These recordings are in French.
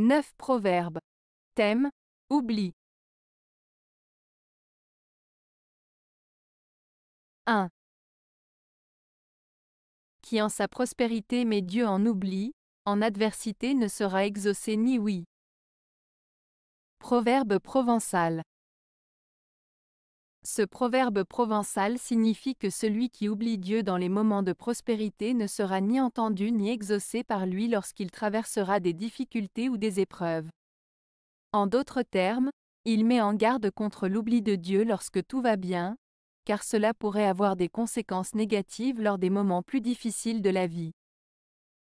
9 proverbes. Thème Oubli. 1. Qui en sa prospérité met Dieu en oubli, en adversité ne sera exaucé ni oui. Proverbe provençal. Ce proverbe provençal signifie que celui qui oublie Dieu dans les moments de prospérité ne sera ni entendu ni exaucé par lui lorsqu'il traversera des difficultés ou des épreuves. En d'autres termes, il met en garde contre l'oubli de Dieu lorsque tout va bien, car cela pourrait avoir des conséquences négatives lors des moments plus difficiles de la vie.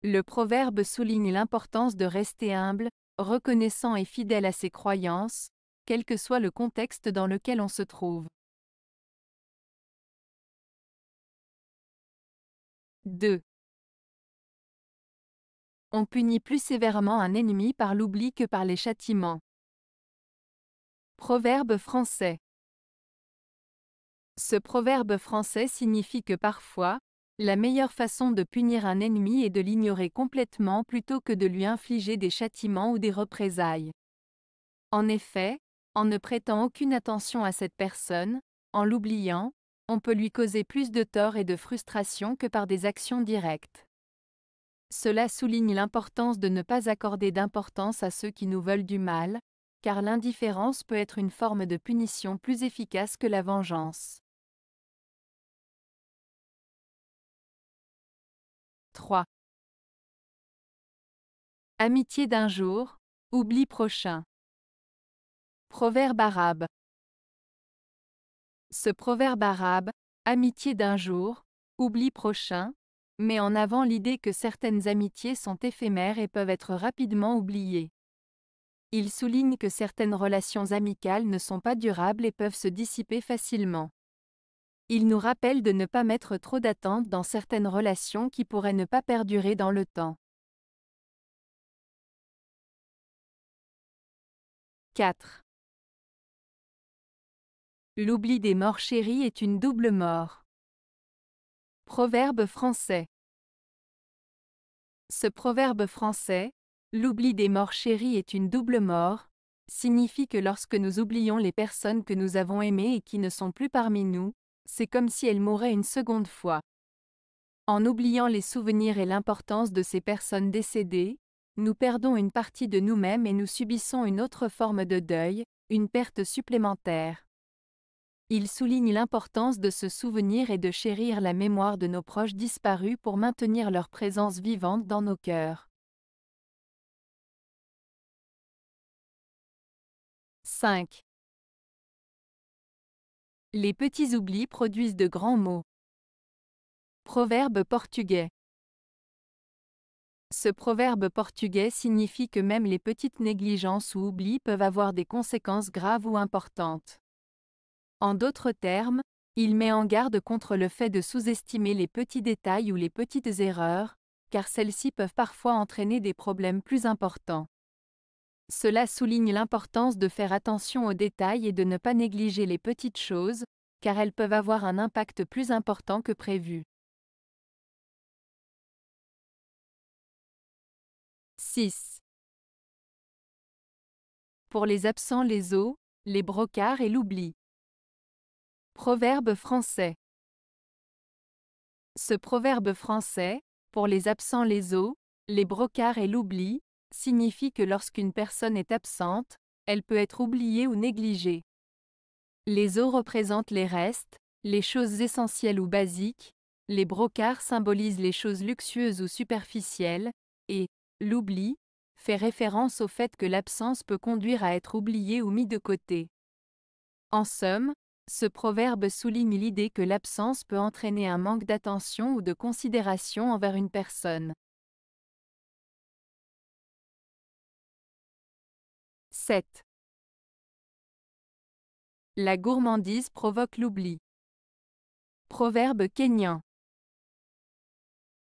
Le proverbe souligne l'importance de rester humble, reconnaissant et fidèle à ses croyances, quel que soit le contexte dans lequel on se trouve. 2. On punit plus sévèrement un ennemi par l'oubli que par les châtiments. Proverbe français. Ce proverbe français signifie que parfois, la meilleure façon de punir un ennemi est de l'ignorer complètement plutôt que de lui infliger des châtiments ou des représailles. En effet, en ne prêtant aucune attention à cette personne, en l'oubliant, on peut lui causer plus de tort et de frustration que par des actions directes. Cela souligne l'importance de ne pas accorder d'importance à ceux qui nous veulent du mal, car l'indifférence peut être une forme de punition plus efficace que la vengeance. 3. Amitié d'un jour, oubli prochain. Proverbe arabe. Ce proverbe arabe, amitié d'un jour, oubli prochain, met en avant l'idée que certaines amitiés sont éphémères et peuvent être rapidement oubliées. Il souligne que certaines relations amicales ne sont pas durables et peuvent se dissiper facilement. Il nous rappelle de ne pas mettre trop d'attente dans certaines relations qui pourraient ne pas perdurer dans le temps. 4. L'oubli des morts chéris est une double mort. Proverbe français. Ce proverbe français, l'oubli des morts chéris est une double mort, signifie que lorsque nous oublions les personnes que nous avons aimées et qui ne sont plus parmi nous, c'est comme si elles mouraient une seconde fois. En oubliant les souvenirs et l'importance de ces personnes décédées, nous perdons une partie de nous-mêmes et nous subissons une autre forme de deuil, une perte supplémentaire. Il souligne l'importance de se souvenir et de chérir la mémoire de nos proches disparus pour maintenir leur présence vivante dans nos cœurs. 5. Les petits oublis produisent de grands mots. Proverbe portugais. Ce proverbe portugais signifie que même les petites négligences ou oublis peuvent avoir des conséquences graves ou importantes. En d'autres termes, il met en garde contre le fait de sous-estimer les petits détails ou les petites erreurs, car celles-ci peuvent parfois entraîner des problèmes plus importants. Cela souligne l'importance de faire attention aux détails et de ne pas négliger les petites choses, car elles peuvent avoir un impact plus important que prévu. 6. Pour les absents les os, les brocards et l'oubli. Proverbe français. Ce proverbe français, pour les absents les os, les brocards et l'oubli, signifie que lorsqu'une personne est absente, elle peut être oubliée ou négligée. Les os représentent les restes, les choses essentielles ou basiques, les brocards symbolisent les choses luxueuses ou superficielles, et l'oubli fait référence au fait que l'absence peut conduire à être oubliée ou mis de côté. En somme, ce proverbe souligne l'idée que l'absence peut entraîner un manque d'attention ou de considération envers une personne. 7. La gourmandise provoque l'oubli. Proverbe kényan.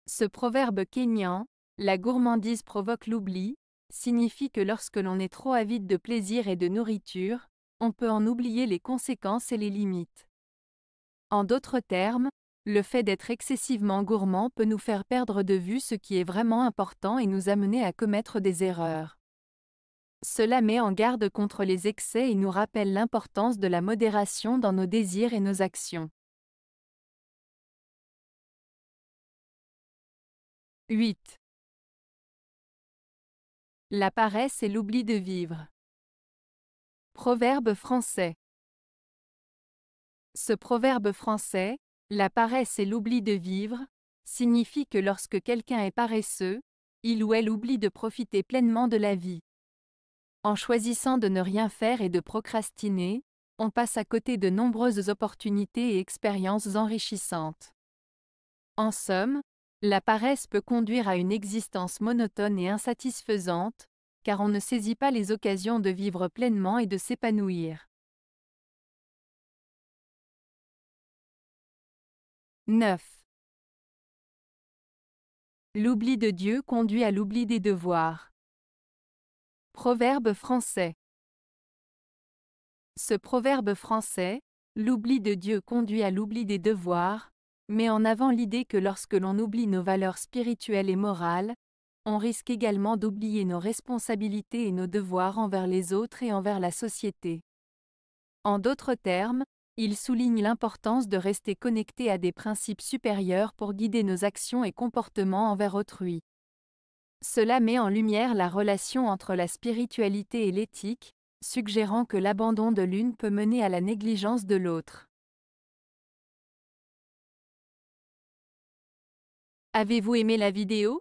Ce proverbe kényan, la gourmandise provoque l'oubli, signifie que lorsque l'on est trop avide de plaisir et de nourriture, on peut en oublier les conséquences et les limites. En d'autres termes, le fait d'être excessivement gourmand peut nous faire perdre de vue ce qui est vraiment important et nous amener à commettre des erreurs. Cela met en garde contre les excès et nous rappelle l'importance de la modération dans nos désirs et nos actions. 8. La paresse et l'oubli de vivre. Proverbe français. Ce proverbe français, la paresse et l'oubli de vivre, signifie que lorsque quelqu'un est paresseux, il ou elle oublie de profiter pleinement de la vie. En choisissant de ne rien faire et de procrastiner, on passe à côté de nombreuses opportunités et expériences enrichissantes. En somme, la paresse peut conduire à une existence monotone et insatisfaisante, car on ne saisit pas les occasions de vivre pleinement et de s'épanouir. 9. L'oubli de Dieu conduit à l'oubli des devoirs. Proverbe français. Ce proverbe français, l'oubli de Dieu conduit à l'oubli des devoirs, met en avant l'idée que lorsque l'on oublie nos valeurs spirituelles et morales, on risque également d'oublier nos responsabilités et nos devoirs envers les autres et envers la société. En d'autres termes, il souligne l'importance de rester connecté à des principes supérieurs pour guider nos actions et comportements envers autrui. Cela met en lumière la relation entre la spiritualité et l'éthique, suggérant que l'abandon de l'une peut mener à la négligence de l'autre. Avez-vous aimé la vidéo